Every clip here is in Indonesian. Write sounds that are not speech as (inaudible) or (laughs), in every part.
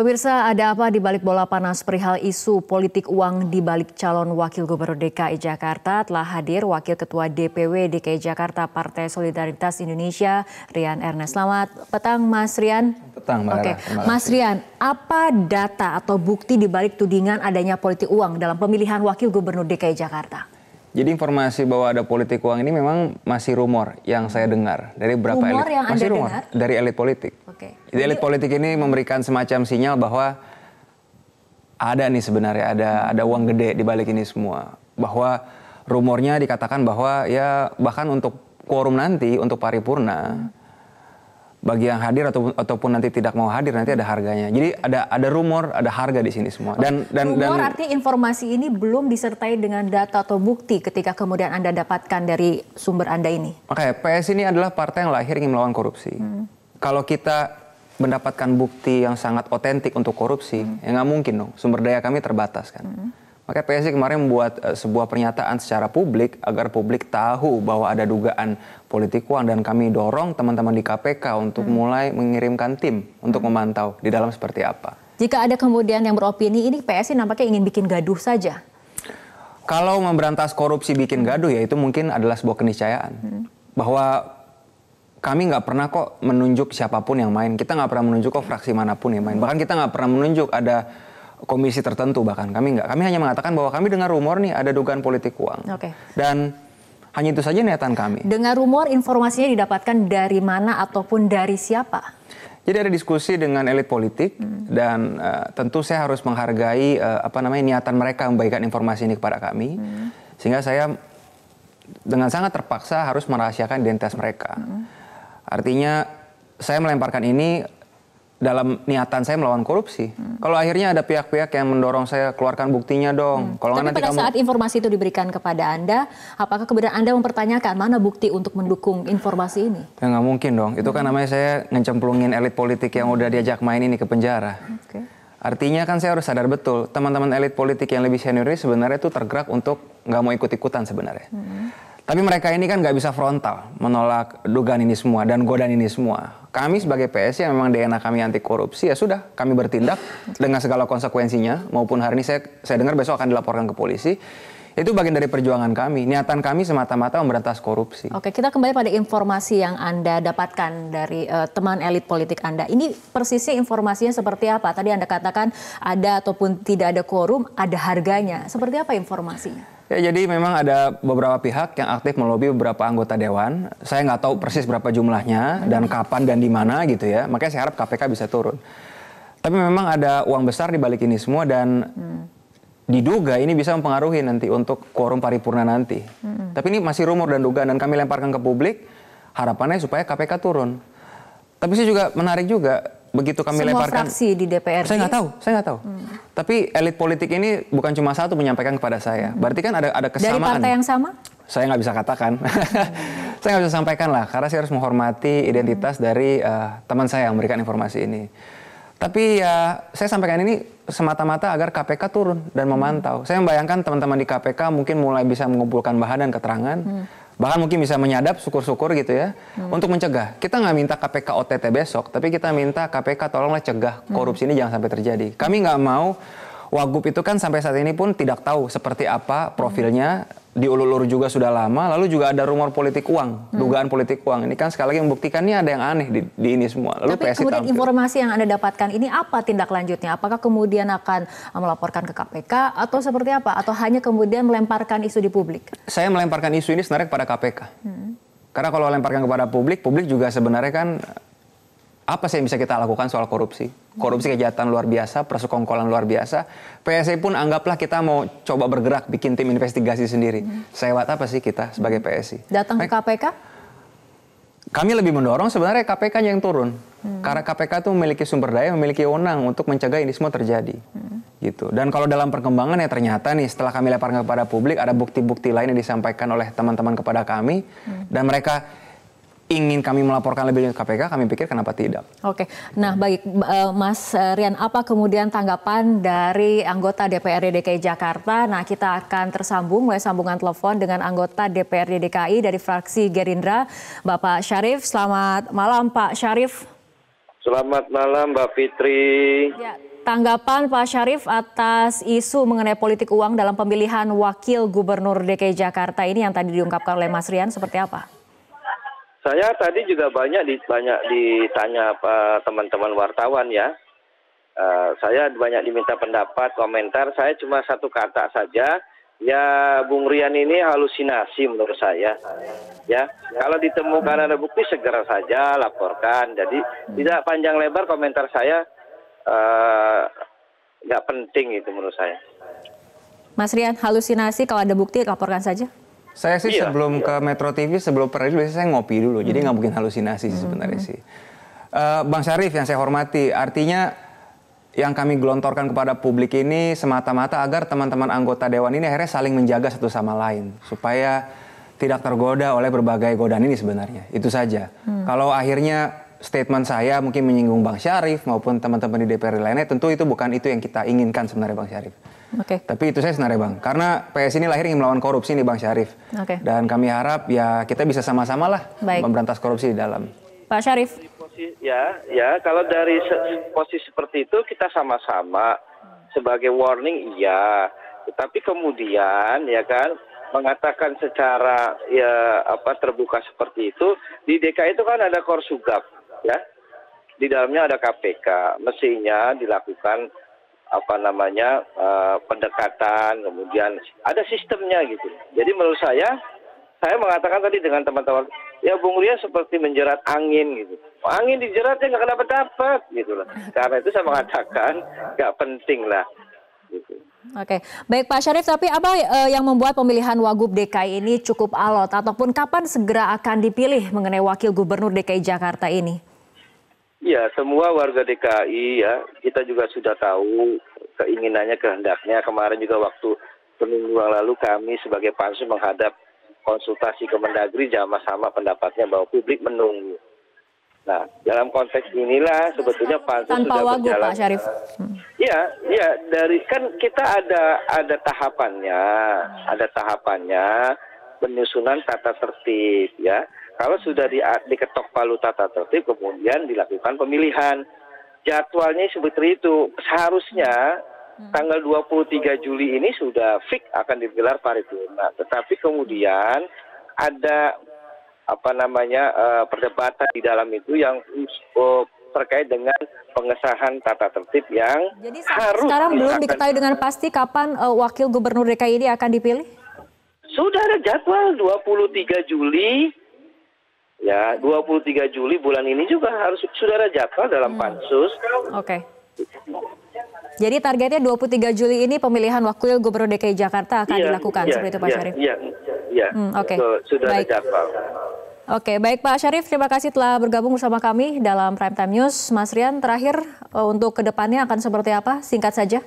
Pemirsa, ada apa di balik bola panas perihal isu politik uang di balik calon Wakil Gubernur DKI Jakarta? Telah hadir Wakil Ketua DPW DKI Jakarta Partai Solidaritas Indonesia, Rian Ernest. Selamat petang, Mas Rian. Petang, Mbak Oke, okay. Mas Rian, apa data atau bukti di balik tudingan adanya politik uang dalam pemilihan Wakil Gubernur DKI Jakarta? Jadi informasi bahwa ada politik uang ini memang masih rumor yang saya dengar dari berapa rumor elit yang masih rumor dengar? dari elit politik. Oke. Okay. Jadi elit politik ini memberikan semacam sinyal bahwa ada nih sebenarnya ada ada uang gede di balik ini semua. Bahwa rumornya dikatakan bahwa ya bahkan untuk quorum nanti untuk paripurna bagi yang hadir ataupun ataupun nanti tidak mau hadir nanti ada harganya. Jadi ada ada rumor, ada harga di sini semua. Dan dan rumor dan, artinya informasi ini belum disertai dengan data atau bukti ketika kemudian Anda dapatkan dari sumber Anda ini. Oke, okay, PS ini adalah partai yang lahir ingin melawan korupsi. Hmm kalau kita mendapatkan bukti yang sangat otentik untuk korupsi, hmm. ya nggak mungkin dong. Sumber daya kami terbatas kan. Hmm. Makanya PSI kemarin membuat uh, sebuah pernyataan secara publik agar publik tahu bahwa ada dugaan politik uang dan kami dorong teman-teman di KPK untuk hmm. mulai mengirimkan tim untuk hmm. memantau di dalam seperti apa. Jika ada kemudian yang beropini ini PSI nampaknya ingin bikin gaduh saja. Kalau memberantas korupsi bikin gaduh ya itu mungkin adalah sebuah keniscayaan. Hmm. Bahwa kami nggak pernah kok menunjuk siapapun yang main. Kita nggak pernah menunjuk kok oh, fraksi manapun yang main. Bahkan kita nggak pernah menunjuk ada komisi tertentu bahkan kami nggak. Kami hanya mengatakan bahwa kami dengar rumor nih ada dugaan politik uang. Oke. Okay. Dan hanya itu saja niatan kami. Dengan rumor informasinya didapatkan dari mana ataupun dari siapa? Jadi ada diskusi dengan elit politik hmm. dan uh, tentu saya harus menghargai uh, apa namanya niatan mereka memberikan informasi ini kepada kami. Hmm. Sehingga saya dengan sangat terpaksa harus merahasiakan identitas mereka. Hmm Artinya saya melemparkan ini dalam niatan saya melawan korupsi. Hmm. Kalau akhirnya ada pihak-pihak yang mendorong saya keluarkan buktinya dong. Hmm. Kalau Tapi nanti pada kamu... saat informasi itu diberikan kepada Anda, apakah kemudian Anda mempertanyakan mana bukti untuk mendukung informasi ini? Ya nggak mungkin dong. Itu kan hmm. namanya saya ngecemplungin elit politik yang udah diajak main ini ke penjara. Okay. Artinya kan saya harus sadar betul, teman-teman elit politik yang lebih senior ini sebenarnya itu tergerak untuk nggak mau ikut-ikutan sebenarnya. Hmm. Tapi mereka ini kan nggak bisa frontal menolak dugaan ini semua dan godaan ini semua. Kami sebagai PSI yang memang DNA kami anti korupsi ya sudah kami bertindak dengan segala konsekuensinya maupun hari ini saya saya dengar besok akan dilaporkan ke polisi itu bagian dari perjuangan kami. Niatan kami semata-mata memberantas korupsi. Oke, kita kembali pada informasi yang Anda dapatkan dari uh, teman elit politik Anda. Ini persisnya informasinya seperti apa? Tadi Anda katakan ada ataupun tidak ada quorum, ada harganya. Seperti apa informasinya? Ya, jadi memang ada beberapa pihak yang aktif melobi beberapa anggota dewan. Saya nggak tahu persis berapa jumlahnya dan kapan dan di mana gitu ya. Makanya saya harap KPK bisa turun. Tapi memang ada uang besar di balik ini semua dan hmm diduga ini bisa mempengaruhi nanti untuk quorum paripurna nanti. Hmm. Tapi ini masih rumor dan dugaan dan kami lemparkan ke publik harapannya supaya KPK turun. Tapi saya juga menarik juga begitu kami Semua lemparkan fraksi di DPR saya nggak ya? tahu saya nggak tahu hmm. tapi elit politik ini bukan cuma satu menyampaikan kepada saya hmm. berarti kan ada ada kesamaan dari partai yang sama saya nggak bisa katakan hmm. (laughs) saya nggak bisa sampaikan lah karena saya harus menghormati identitas hmm. dari uh, teman saya yang memberikan informasi ini tapi ya saya sampaikan ini semata-mata agar KPK turun dan hmm. memantau. Hmm. Saya membayangkan teman-teman di KPK mungkin mulai bisa mengumpulkan bahan dan keterangan, hmm. bahkan mungkin bisa menyadap, syukur-syukur gitu ya, hmm. untuk mencegah. Kita nggak minta KPK OTT besok, tapi kita minta KPK tolonglah cegah hmm. korupsi hmm. ini jangan sampai terjadi. Kami nggak mau Wagub itu kan sampai saat ini pun tidak tahu seperti apa profilnya, diulur-ulur juga sudah lama, lalu juga ada rumor politik uang, hmm. dugaan politik uang. Ini kan sekali lagi membuktikan ini ada yang aneh di, di ini semua. Lalu Tapi PSI kemudian tampil. informasi yang Anda dapatkan ini apa tindak lanjutnya? Apakah kemudian akan eh, melaporkan ke KPK atau seperti apa? Atau hanya kemudian melemparkan isu di publik? Saya melemparkan isu ini sebenarnya kepada KPK. Hmm. Karena kalau melemparkan kepada publik, publik juga sebenarnya kan apa sih yang bisa kita lakukan soal korupsi? korupsi kejahatan luar biasa, persekongkolan luar biasa. PSI pun anggaplah kita mau coba bergerak bikin tim investigasi sendiri. Hmm. Sewat apa sih kita sebagai hmm. PSI? Datang ke KPK? Kami lebih mendorong sebenarnya KPK yang turun. Hmm. Karena KPK itu memiliki sumber daya, memiliki wewenang untuk mencegah ini semua terjadi. Hmm. Gitu. Dan kalau dalam perkembangan ya ternyata nih setelah kami lemparkan kepada publik ada bukti-bukti lain yang disampaikan oleh teman-teman kepada kami hmm. dan mereka ingin kami melaporkan lebih lanjut KPK, kami pikir kenapa tidak. Oke, nah baik eh, Mas eh, Rian, apa kemudian tanggapan dari anggota DPRD DKI Jakarta? Nah kita akan tersambung melalui sambungan telepon dengan anggota DPRD DKI dari fraksi Gerindra, Bapak Syarif. Selamat malam Pak Syarif. Selamat malam Mbak Fitri. Ya, tanggapan Pak Syarif atas isu mengenai politik uang dalam pemilihan wakil gubernur DKI Jakarta ini yang tadi diungkapkan oleh Mas Rian seperti apa? Saya tadi juga banyak di, banyak ditanya teman-teman wartawan ya. Uh, saya banyak diminta pendapat, komentar. Saya cuma satu kata saja. Ya, Bung Rian ini halusinasi menurut saya. Ya, kalau ditemukan ada bukti segera saja laporkan. Jadi tidak panjang lebar komentar saya eh, nggak uh, penting itu menurut saya. Mas Rian, halusinasi kalau ada bukti laporkan saja. Saya sih iya, sebelum iya. ke Metro TV, sebelum peradi biasanya saya ngopi dulu, hmm. jadi nggak mungkin halusinasi hmm. sebenarnya hmm. sih. Uh, Bang Syarif yang saya hormati, artinya yang kami gelontorkan kepada publik ini semata-mata agar teman-teman anggota dewan ini akhirnya saling menjaga satu sama lain supaya tidak tergoda oleh berbagai godaan ini sebenarnya. Itu saja. Hmm. Kalau akhirnya statement saya mungkin menyinggung Bang Syarif maupun teman-teman di DPR lainnya tentu itu bukan itu yang kita inginkan sebenarnya Bang Syarif. Okay. Tapi itu saya sebenarnya Bang, karena PS ini lahir ingin melawan korupsi nih Bang Syarif. Okay. Dan kami harap ya kita bisa sama-sama lah Baik. memberantas korupsi di dalam. Pak Syarif. Ya, ya kalau dari posisi seperti itu kita sama-sama sebagai warning iya, tetapi kemudian ya kan mengatakan secara ya apa terbuka seperti itu di DKI itu kan ada korsugap ya di dalamnya ada KPK mestinya dilakukan apa namanya uh, pendekatan kemudian ada sistemnya gitu jadi menurut saya saya mengatakan tadi dengan teman-teman ya Bung Ria seperti menjerat angin gitu angin dijeratnya nggak kenapa dapat gitu loh karena itu saya mengatakan nggak penting lah gitu. Oke, baik Pak Syarif. Tapi apa uh, yang membuat pemilihan Wagub DKI ini cukup alot, ataupun kapan segera akan dipilih mengenai Wakil Gubernur DKI Jakarta ini? Ya, semua warga DKI ya, kita juga sudah tahu keinginannya, kehendaknya. Kemarin juga waktu seminggu lalu kami sebagai pansus menghadap konsultasi ke Mendagri sama-sama pendapatnya bahwa publik menunggu. Nah, dalam konteks inilah sebetulnya pansus Tanpa sudah wagu, berjalan. Pak Syarif. Iya, iya dari kan kita ada ada tahapannya, ada tahapannya penyusunan tata tertib ya kalau sudah di, diketok palu tata tertib, kemudian dilakukan pemilihan. Jadwalnya seperti itu. Seharusnya hmm. tanggal 23 Juli ini sudah fix akan digelar paripurna. Tetapi kemudian ada apa namanya uh, perdebatan di dalam itu yang uh, terkait dengan pengesahan tata tertib yang Jadi, harus sekarang belum diketahui dengan pasti kapan uh, wakil gubernur DKI ini akan dipilih? Sudah ada jadwal 23 Juli Ya, 23 Juli bulan ini juga harus saudara jadwal dalam hmm. pansus. Oke. Okay. Jadi targetnya 23 Juli ini pemilihan wakil gubernur DKI Jakarta akan ya, dilakukan ya, seperti itu Pak ya, Syarif. Iya, iya. Hmm, Oke. Okay. Baik. jadwal. Oke, baik Pak Syarif, terima kasih telah bergabung bersama kami dalam Prime Time News. Mas Rian, terakhir eh, untuk kedepannya akan seperti apa? Singkat saja.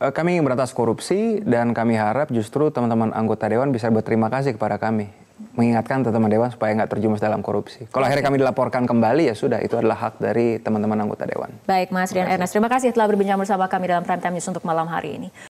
Eh, kami ingin berantas korupsi dan kami harap justru teman-teman anggota Dewan bisa berterima kasih kepada kami mengingatkan teman-teman dewan supaya nggak terjumus dalam korupsi. Kalau akhirnya kami dilaporkan kembali ya sudah itu adalah hak dari teman-teman anggota dewan. Baik Mas Rian Ernest, terima kasih telah berbincang bersama kami dalam Prime Time News untuk malam hari ini.